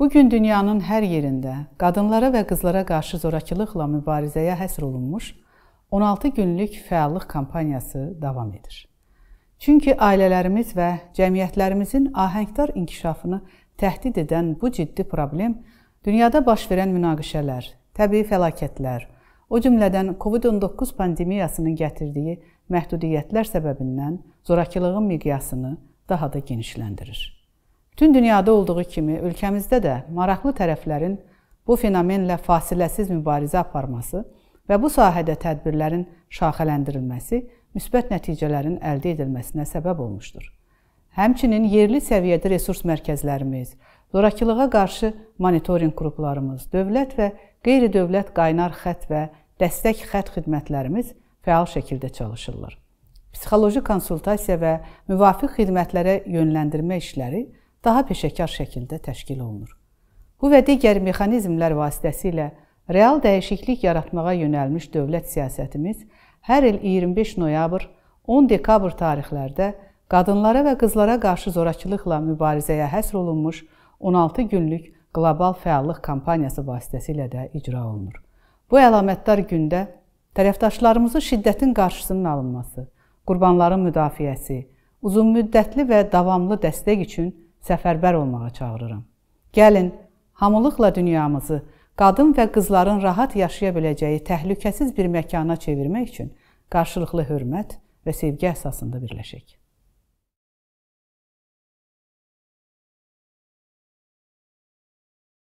Bu gün dünyanın hər yerində qadınlara və qızlara qarşı zorakılıqla mübarizəyə həsr olunmuş 16 günlük fəallıq kampaniyası davam edir. Çünki ailələrimiz və cəmiyyətlərimizin ahəngdar inkişafını təhdid edən bu ciddi problem dünyada baş verən münaqişələr, təbii fəlakətlər, o cümlədən COVID-19 pandemiyasının gətirdiyi məhdudiyyətlər səbəbindən zorakılığın miqyasını daha da genişləndirir. Bütün dünyada olduğu kimi ölkəmizdə də maraqlı tərəflərin bu fenomenlə fasiləsiz mübarizə aparması və bu sahədə tədbirlərin şaxələndirilməsi müsbət nəticələrin əldə edilməsinə səbəb olmuşdur. Həmçinin yerli səviyyədə resurs mərkəzlərimiz, zorakılığa qarşı monitorinq qruplarımız, dövlət və qeyri-dövlət qaynar xətt və dəstək xətt xidmətlərimiz fəal şəkildə çalışırlar. Psixoloji konsultasiya və müvafiq xidmətlərə yönləndirmə işləri daha peşəkar şəkildə təşkil olunur. Bu və digər mexanizmlər vasitəsilə real dəyişiklik yaratmağa yönəlmiş dövlət siyasətimiz hər il 25 noyabr, 10 dekabr tarixlərdə qadınlara və qızlara qarşı zorakılıqla mübarizəyə həsr olunmuş 16 günlük qlobal fəallıq kampaniyası vasitəsilə də icra olunur. Bu əlamətdar gündə tərəfdaşlarımızın şiddətin qarşısının alınması, qurbanların müdafiəsi, uzunmüddətli və davamlı dəstək üçün səfərbər olmağa çağırıram. Gəlin, hamılıqla dünyamızı qadın və qızların rahat yaşaya biləcəyi təhlükəsiz bir məkana çevirmək üçün qarşılıqlı hörmət və sevgi əsasında birləşək.